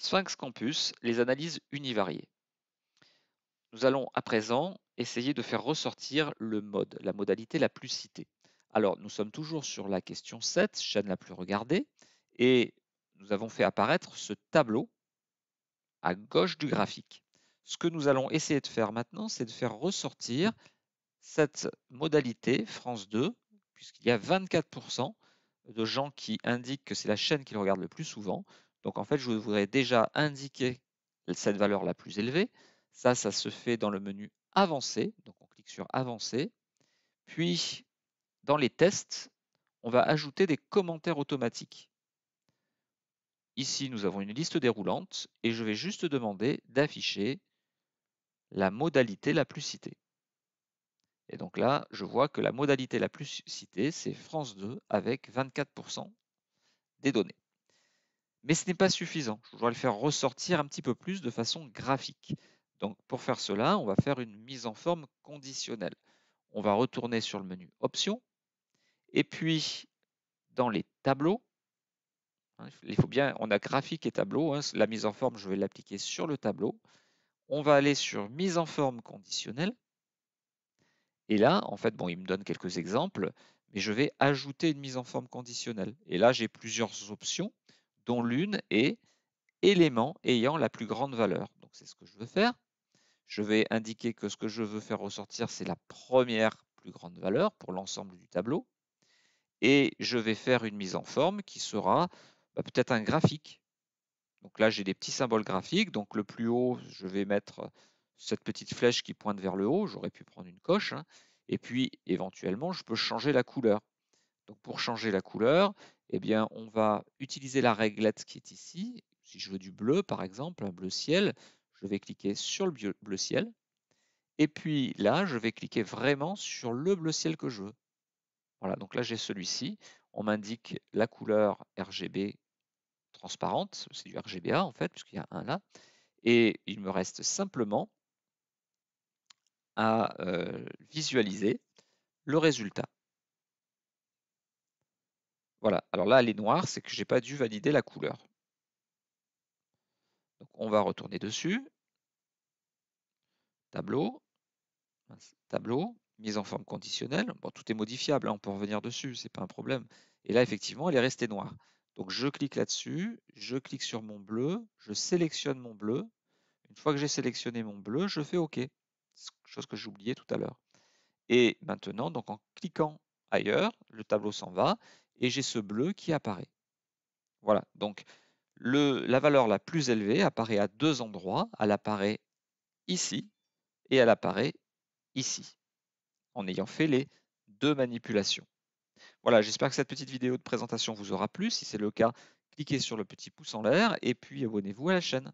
Sphinx Campus, les analyses univariées. Nous allons à présent essayer de faire ressortir le mode, la modalité la plus citée. Alors, nous sommes toujours sur la question 7, chaîne la plus regardée, et nous avons fait apparaître ce tableau à gauche du graphique. Ce que nous allons essayer de faire maintenant, c'est de faire ressortir cette modalité France 2, puisqu'il y a 24% de gens qui indiquent que c'est la chaîne qu'ils regardent le plus souvent. Donc en fait, je voudrais déjà indiquer cette valeur la plus élevée. Ça, ça se fait dans le menu Avancé. Donc on clique sur Avancé. Puis, dans les tests, on va ajouter des commentaires automatiques. Ici, nous avons une liste déroulante et je vais juste demander d'afficher la modalité la plus citée. Et donc là, je vois que la modalité la plus citée, c'est France 2 avec 24% des données. Mais ce n'est pas suffisant. Je dois le faire ressortir un petit peu plus de façon graphique. Donc pour faire cela, on va faire une mise en forme conditionnelle. On va retourner sur le menu Options. Et puis, dans les tableaux, hein, il faut bien, on a graphique et tableau. Hein. la mise en forme, je vais l'appliquer sur le tableau. On va aller sur mise en forme conditionnelle. Et là, en fait, bon, il me donne quelques exemples, mais je vais ajouter une mise en forme conditionnelle. Et là, j'ai plusieurs options dont l'une est élément ayant la plus grande valeur. Donc c'est ce que je veux faire. Je vais indiquer que ce que je veux faire ressortir, c'est la première plus grande valeur pour l'ensemble du tableau. Et je vais faire une mise en forme qui sera bah, peut-être un graphique. Donc là, j'ai des petits symboles graphiques. Donc le plus haut, je vais mettre cette petite flèche qui pointe vers le haut. J'aurais pu prendre une coche. Hein. Et puis, éventuellement, je peux changer la couleur. Donc pour changer la couleur, eh bien, on va utiliser la réglette qui est ici. Si je veux du bleu, par exemple, un bleu ciel, je vais cliquer sur le bleu ciel. Et puis là, je vais cliquer vraiment sur le bleu ciel que je veux. Voilà, donc là, j'ai celui-ci. On m'indique la couleur RGB transparente. C'est du RGBA, en fait, puisqu'il y a un là. Et il me reste simplement à euh, visualiser le résultat. Voilà, alors là, elle est noire, c'est que je n'ai pas dû valider la couleur. Donc, on va retourner dessus. Tableau. Tableau. Mise en forme conditionnelle. Bon, tout est modifiable, hein, on peut revenir dessus, ce n'est pas un problème. Et là, effectivement, elle est restée noire. Donc, je clique là-dessus, je clique sur mon bleu, je sélectionne mon bleu. Une fois que j'ai sélectionné mon bleu, je fais OK. Chose que j'oubliais tout à l'heure. Et maintenant, donc en cliquant ailleurs, le tableau s'en va et j'ai ce bleu qui apparaît. Voilà, donc la valeur la plus élevée apparaît à deux endroits. Elle apparaît ici et elle apparaît ici, en ayant fait les deux manipulations. Voilà, j'espère que cette petite vidéo de présentation vous aura plu. Si c'est le cas, cliquez sur le petit pouce en l'air et puis abonnez-vous à la chaîne.